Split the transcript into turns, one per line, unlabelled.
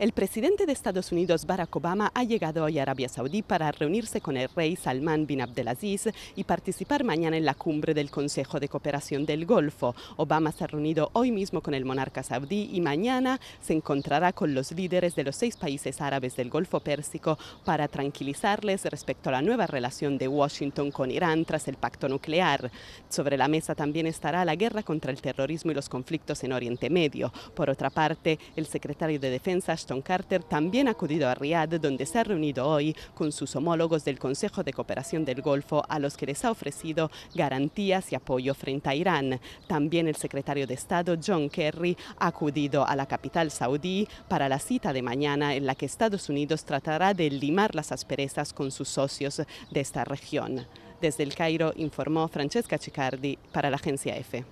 El presidente de Estados Unidos, Barack Obama, ha llegado hoy a Arabia Saudí para reunirse con el rey Salman bin Abdelaziz y participar mañana en la cumbre del Consejo de Cooperación del Golfo. Obama se ha reunido hoy mismo con el monarca saudí y mañana se encontrará con los líderes de los seis países árabes del Golfo Pérsico para tranquilizarles respecto a la nueva relación de Washington con Irán tras el pacto nuclear. Sobre la mesa también estará la guerra contra el terrorismo y los conflictos en Oriente Medio. Por otra parte, el secretario de Defensa, John Carter también ha acudido a Riad, donde se ha reunido hoy con sus homólogos del Consejo de Cooperación del Golfo, a los que les ha ofrecido garantías y apoyo frente a Irán. También el secretario de Estado, John Kerry, ha acudido a la capital saudí para la cita de mañana en la que Estados Unidos tratará de limar las asperezas con sus socios de esta región. Desde el Cairo informó Francesca Cicardi para la agencia EFE.